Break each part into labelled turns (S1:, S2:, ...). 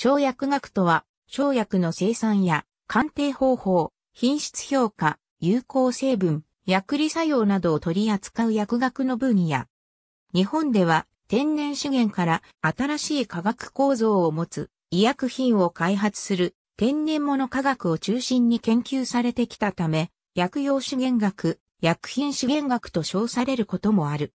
S1: 生薬学とは、生薬の生産や鑑定方法、品質評価、有効成分、薬理作用などを取り扱う薬学の分野。日本では天然資源から新しい化学構造を持つ医薬品を開発する天然物科学を中心に研究されてきたため、薬用資源学、薬品資源学と称されることもある。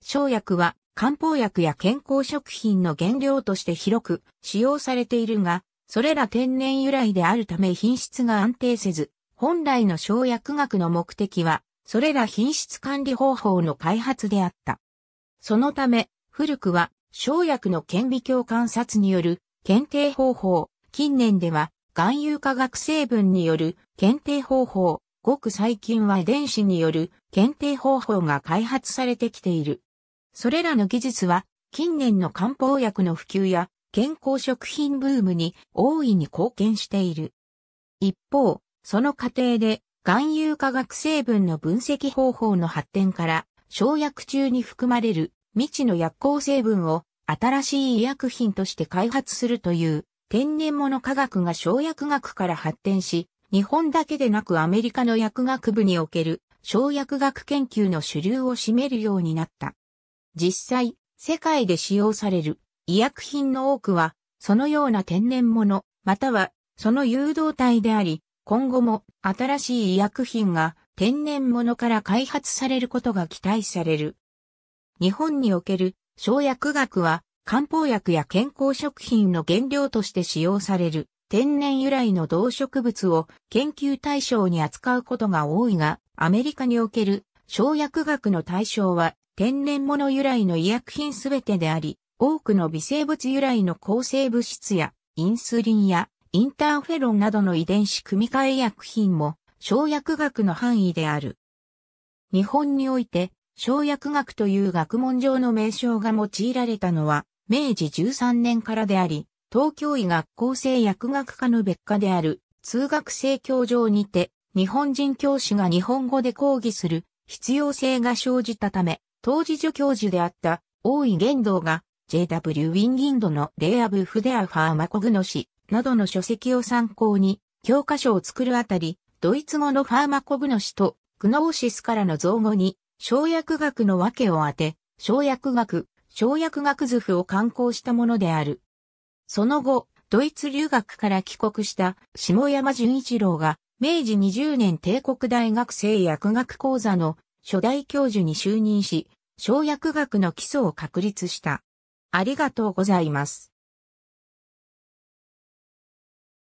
S1: 生薬は漢方薬や健康食品の原料として広く使用されているが、それら天然由来であるため品質が安定せず、本来の生薬学の目的は、それら品質管理方法の開発であった。そのため、古くは、生薬の顕微鏡観察による検定方法、近年では、含有化学成分による検定方法、ごく最近は遺伝子による検定方法が開発されてきている。それらの技術は近年の漢方薬の普及や健康食品ブームに大いに貢献している。一方、その過程で含有化学成分の分析方法の発展から生薬中に含まれる未知の薬効成分を新しい医薬品として開発するという天然物科学が生薬学から発展し、日本だけでなくアメリカの薬学部における生薬学研究の主流を占めるようになった。実際、世界で使用される医薬品の多くは、そのような天然物、または、その誘導体であり、今後も新しい医薬品が天然物から開発されることが期待される。日本における生薬学は、漢方薬や健康食品の原料として使用される天然由来の動植物を研究対象に扱うことが多いが、アメリカにおける生薬学の対象は天然物由来の医薬品すべてであり、多くの微生物由来の抗生物質やインスリンやインターフェロンなどの遺伝子組み換え薬品も生薬学の範囲である。日本において生薬学という学問上の名称が用いられたのは明治13年からであり、東京医学校生薬学科の別科である通学生教場にて日本人教師が日本語で講義する必要性が生じたため、当時助教授であった大井玄道が JW ウィンギンドのレイアブ・フデア・ファー・マコグノシなどの書籍を参考に教科書を作るあたり、ドイツ語のファーマコグノシとクノーシスからの造語に生薬学の訳を当て、生薬学、生薬学図譜を刊行したものである。その後、ドイツ留学から帰国した下山淳一郎が明治20年帝国大学生薬学講座の初代教授に就任し、生薬学の基礎を確立した。ありがとうございます。